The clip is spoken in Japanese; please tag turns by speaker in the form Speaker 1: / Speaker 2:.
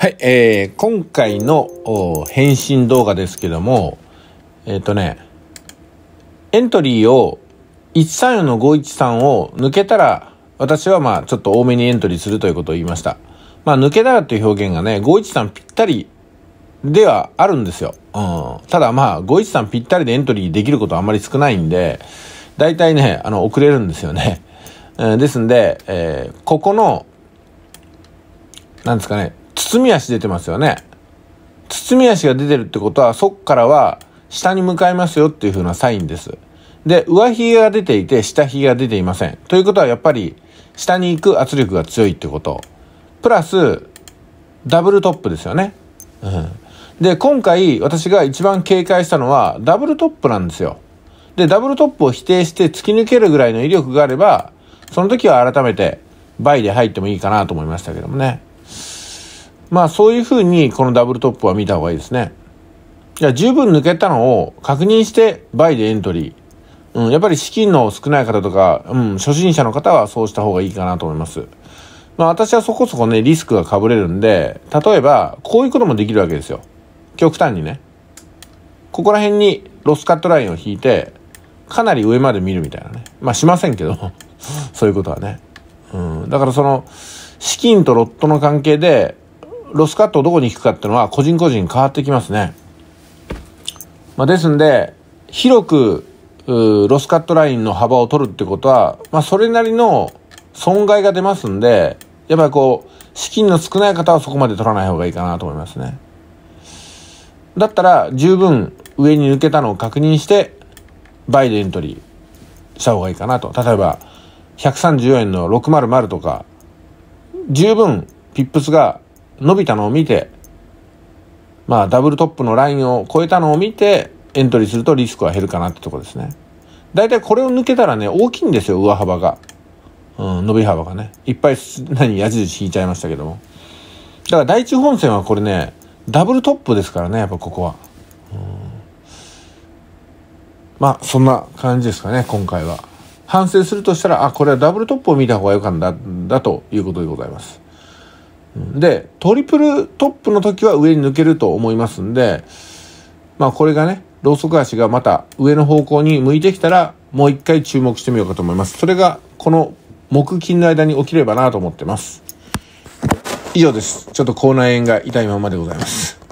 Speaker 1: はい、えー、今回の返信動画ですけども、えっ、ー、とね、エントリーを134の513を抜けたら、私はまあちょっと多めにエントリーするということを言いました。まあ抜けたらという表現がね、513ぴったりではあるんですよ。うん。ただまあ513ぴったりでエントリーできることはあんまり少ないんで、大体ね、あの遅れるんですよね。ですんで、えー、ここの、なんですかね、包み足出てますよね。包み足が出てるってことは、そっからは下に向かいますよっていう風なサインです。で、上髭が出ていて、下髭が出ていません。ということは、やっぱり、下に行く圧力が強いってこと。プラス、ダブルトップですよね。うん。で、今回、私が一番警戒したのは、ダブルトップなんですよ。で、ダブルトップを否定して突き抜けるぐらいの威力があれば、その時は改めて、倍で入ってもいいかなと思いましたけどもね。まあそういうふうにこのダブルトップは見た方がいいですね。じゃあ十分抜けたのを確認して倍でエントリー。うん、やっぱり資金の少ない方とか、うん、初心者の方はそうした方がいいかなと思います。まあ私はそこそこね、リスクが被れるんで、例えばこういうこともできるわけですよ。極端にね。ここら辺にロスカットラインを引いて、かなり上まで見るみたいなね。まあしませんけど、そういうことはね。うん、だからその、資金とロットの関係で、ロスカットをどこに引くかっていうのは個人個人変わってきますね。まあ、ですんで、広くロスカットラインの幅を取るってことは、まあ、それなりの損害が出ますんで、やっぱりこう、資金の少ない方はそこまで取らない方がいいかなと思いますね。だったら、十分上に抜けたのを確認して、バイでエントリーした方がいいかなと。例えば、134円の600とか、十分、ピップスが伸びたのを見て、まあ、ダブルトップのラインを超えたのを見て、エントリーするとリスクは減るかなってとこですね。大体これを抜けたらね、大きいんですよ、上幅が。うん、伸び幅がね。いっぱい、何、矢印引いちゃいましたけども。だから第一本線はこれね、ダブルトップですからね、やっぱここは。うん、まあ、そんな感じですかね、今回は。反省するとしたら、あ、これはダブルトップを見た方が良かったんだ、だということでございます。で、トリプルトップの時は上に抜けると思いますんで、まあこれがね、ローソク足がまた上の方向に向いてきたら、もう一回注目してみようかと思います。それが、この木金の間に起きればなと思ってます。以上です。ちょっと口内炎が痛いままでございます。